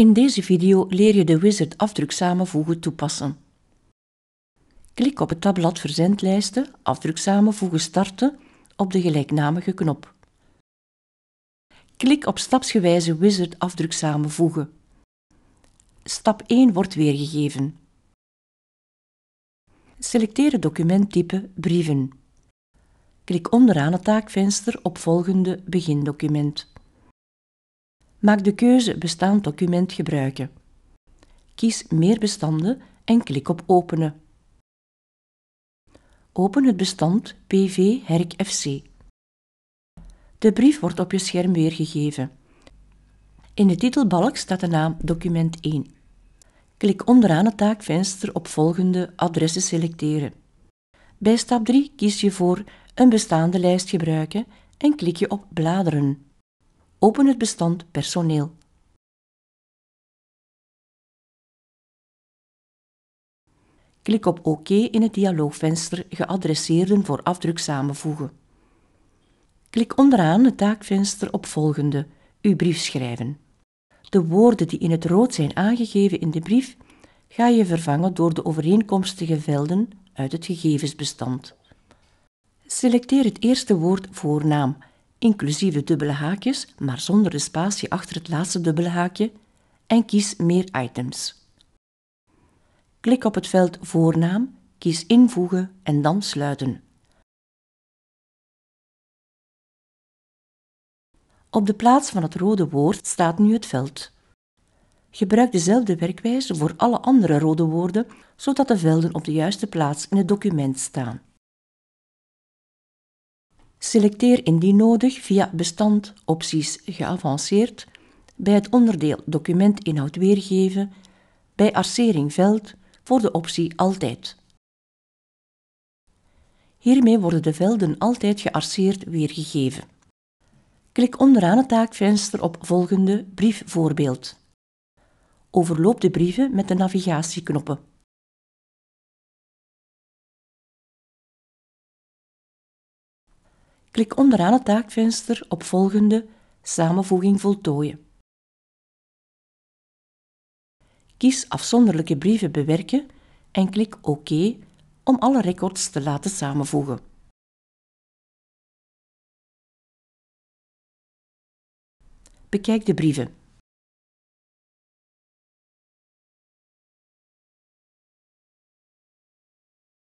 In deze video leer je de wizard afdruk samenvoegen toepassen. Klik op het tabblad Verzendlijsten Afdruk samenvoegen starten op de gelijknamige knop. Klik op stapsgewijze wizard afdruk samenvoegen. Stap 1 wordt weergegeven. Selecteer het documenttype Brieven. Klik onderaan het taakvenster op Volgende begindocument. Maak de keuze bestaand document gebruiken. Kies meer bestanden en klik op openen. Open het bestand PV Herk FC. De brief wordt op je scherm weergegeven. In de titelbalk staat de naam document 1. Klik onderaan het taakvenster op volgende adressen selecteren. Bij stap 3 kies je voor een bestaande lijst gebruiken en klik je op bladeren. Open het bestand personeel. Klik op OK in het dialoogvenster Geadresseerden voor afdruk samenvoegen. Klik onderaan het taakvenster op Volgende, uw brief schrijven. De woorden die in het rood zijn aangegeven in de brief ga je vervangen door de overeenkomstige velden uit het gegevensbestand. Selecteer het eerste woord voornaam inclusief de dubbele haakjes, maar zonder de spatie achter het laatste dubbele haakje, en kies Meer items. Klik op het veld Voornaam, kies Invoegen en dan Sluiten. Op de plaats van het rode woord staat nu het veld. Gebruik dezelfde werkwijze voor alle andere rode woorden, zodat de velden op de juiste plaats in het document staan. Selecteer indien nodig via bestand opties geavanceerd bij het onderdeel documentinhoud weergeven bij arcering veld voor de optie altijd. Hiermee worden de velden altijd gearceerd weergegeven. Klik onderaan het taakvenster op volgende briefvoorbeeld. Overloop de brieven met de navigatieknoppen. Klik onderaan het taakvenster op Volgende Samenvoeging voltooien. Kies Afzonderlijke brieven bewerken en klik OK om alle records te laten samenvoegen. Bekijk de brieven.